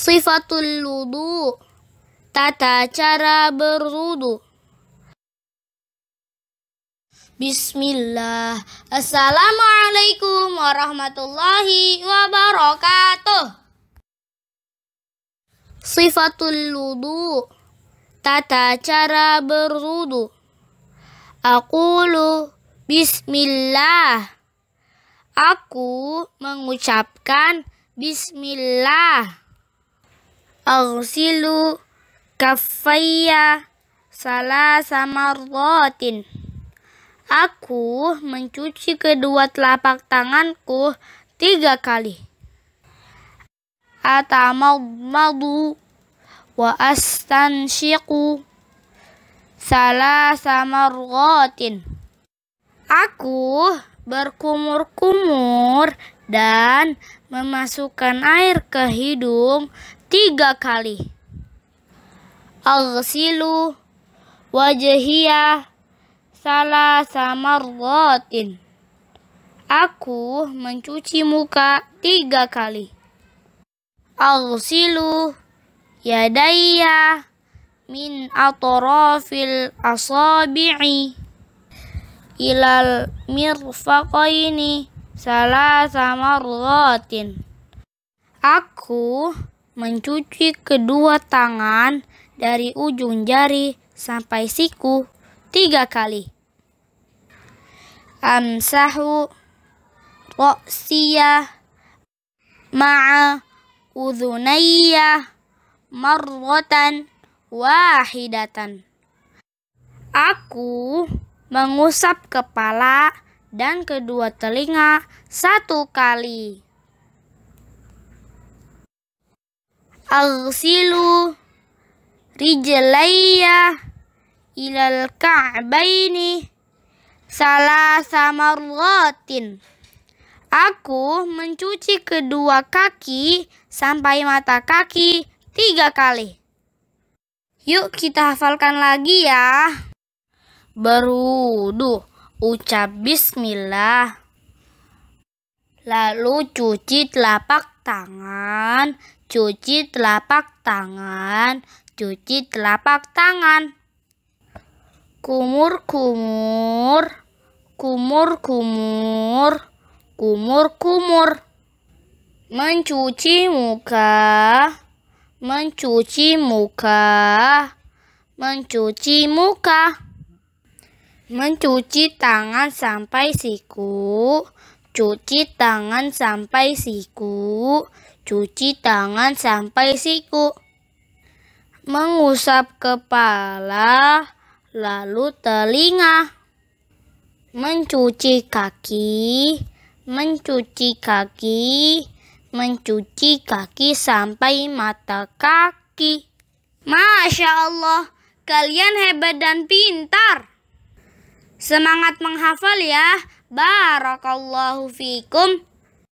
Sifatul wudu Tata cara berwudu Bismillah Assalamualaikum warahmatullahi wabarakatuh Sifatul wudu Tata cara Aku lu, Bismillah Aku mengucapkan Bismillah أغسل كفي ثلاث مرات Aku mencuci kedua telapak tanganku tiga kali. Atamadu wa astansyiku salah sama samargotin. Aku berkumur-kumur dan memasukkan air ke hidung tiga kali. Aghsilu wajhiya sama rotin. Aku mencuci muka tiga kali. Aghsilu yadaya min atrafil asabi'i ilal mirfaqaini sama rotin. Aku mencuci kedua tangan dari ujung jari sampai siku tiga kali. Amsahu roksia ma'a udhunayya marwatan wahidatan. Aku mengusap kepala dan kedua telinga satu kali. aghsilu rijlaya ilal ka'baini salasa marratin. Aku mencuci kedua kaki sampai mata kaki tiga kali. Yuk kita hafalkan lagi ya. Berudu, ucap bismillah. Lalu cuci telapak tangan, cuci telapak tangan, cuci telapak tangan. Kumur-kumur, kumur-kumur, kumur-kumur. Mencuci muka, mencuci muka, mencuci muka. Mencuci tangan sampai siku, Cuci tangan sampai siku, cuci tangan sampai siku. Mengusap kepala, lalu telinga. Mencuci kaki, mencuci kaki, mencuci kaki sampai mata kaki. Masya Allah, kalian hebat dan pintar. Semangat menghafal ya. Barakallahu fikum.